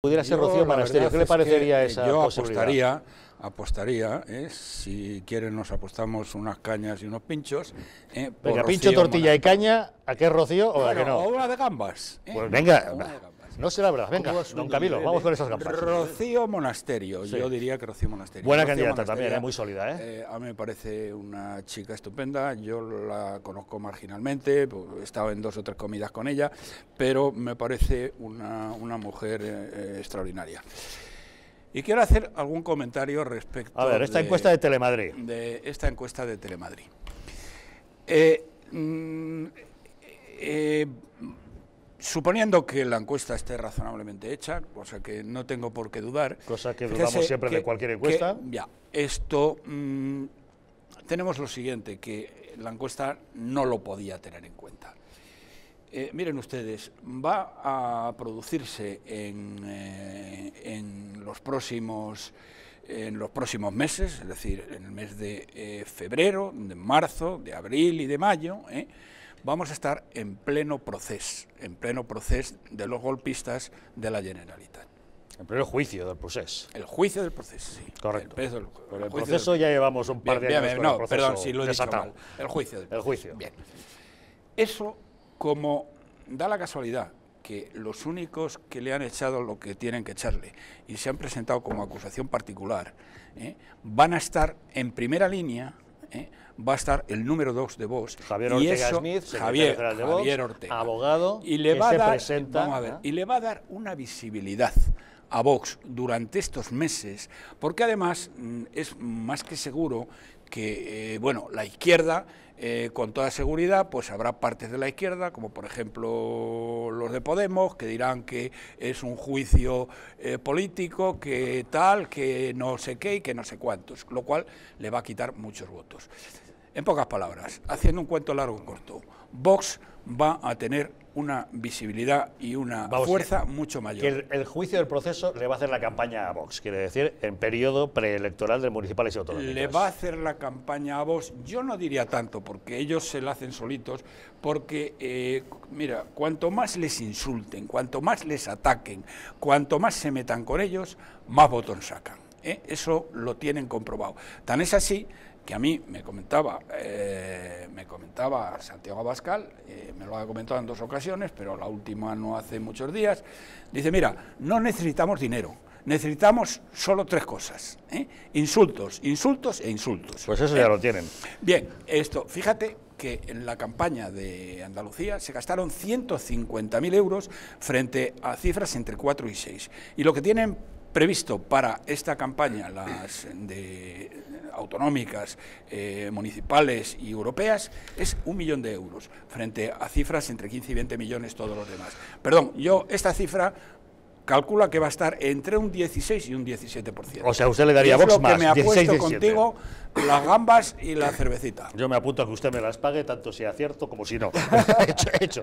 pudiera ser Rocío Monasterio, ¿qué le parecería es esa Yo apostaría, apostaría, eh, si quieren nos apostamos unas cañas y unos pinchos. Eh, venga, pincho, tortilla y caña, ¿a qué Rocío o a qué no? O una de gambas. Eh. Pues venga, no será verdad. Venga, don Camilo, vamos eh? con esas gafas. Rocío Monasterio, yo diría que Rocío Monasterio. Buena candidata también, ¿eh? muy sólida. ¿eh? ¿eh? a mí me parece una chica estupenda, yo la conozco marginalmente, he pues, estado en dos o tres comidas con ella, pero me parece una, mujer extraordinaria. Y quiero hacer algún comentario respecto... A ver, esta encuesta de Telemadrid. De esta encuesta de Telemadrid. Eh, suponiendo que la encuesta esté razonablemente hecha, cosa que no tengo por qué dudar. Cosa que dudamos siempre de cualquier encuesta. ya, esto. Mm, tenemos lo siguiente, que la encuesta no lo podía tener en cuenta. Eh, miren ustedes, va a producirse eh, en, los próximos, en los próximos meses, es decir, en el mes de eh, febrero, de marzo, de abril y de mayo, vamos a estar en pleno proceso, en pleno proceso de los golpistas de la Generalitat. En pleno juicio del proceso. El juicio del proceso, sí. Correcto. El, proceso ya llevamos un par de años. no, perdón si lo he El juicio del proceso. El juicio. Bien. Eso, como da la casualidad que los únicos que le han echado lo que tienen que echarle y se han presentado como acusación particular, ¿eh? van a estar en primera línea ¿eh? va a estar el número 2 de Vox. Javier Ortega eso, Smith, Javier, de Vox, Ortega, abogado, y le que va se dar, presenta, Vamos a ver, y le va a dar una visibilidad a Vox durante estos meses, porque además mm, es más que seguro que, eh, bueno, la izquierda, eh, con toda seguridad, pues habrá partes de la izquierda, como por ejemplo los de Podemos, que dirán que es un juicio eh, político, que tal, que no sé qué y que no sé cuántos, lo cual le va a quitar muchos votos. En pocas palabras, haciendo un cuento largo y corto, Vox va a tener una visibilidad y una fuerza mucho mayor. el, juicio del proceso le va a hacer la campaña a Vox, quiere decir, en periodo preelectoral de municipales y autonómicas. Le va a hacer la campaña a Vox, yo no diría tanto, porque ellos se la hacen solitos, porque, eh, mira, cuanto más les insulten, cuanto más les ataquen, cuanto más se metan con ellos, más votos sacan. ¿eh? Eso lo tienen comprobado. Tan es así que a mí me comentaba, eh, me comentaba Santiago Abascal, eh, me lo ha comentado en dos ocasiones, pero la última no hace muchos días, dice, mira, no necesitamos dinero, necesitamos solo tres cosas, ¿eh? insultos, insultos e insultos. Pues eso ya lo tienen. Bien, esto, fíjate que en la campaña de Andalucía se gastaron 150.000 euros frente a cifras entre 4 y 6. Y lo que tienen previsto para esta campaña, las de autonómicas, eh, municipales y europeas, es un millón de euros, frente a cifras entre 15 y 20 millones todos los demás. Perdón, yo esta cifra calcula que va a estar entre un 16 y un 17%. O sea, usted le daría más, que me apuesto contigo las gambas y la cervecita. Yo me apunto a que usted me las pague, tanto si acierto como si no. hecho, hecho.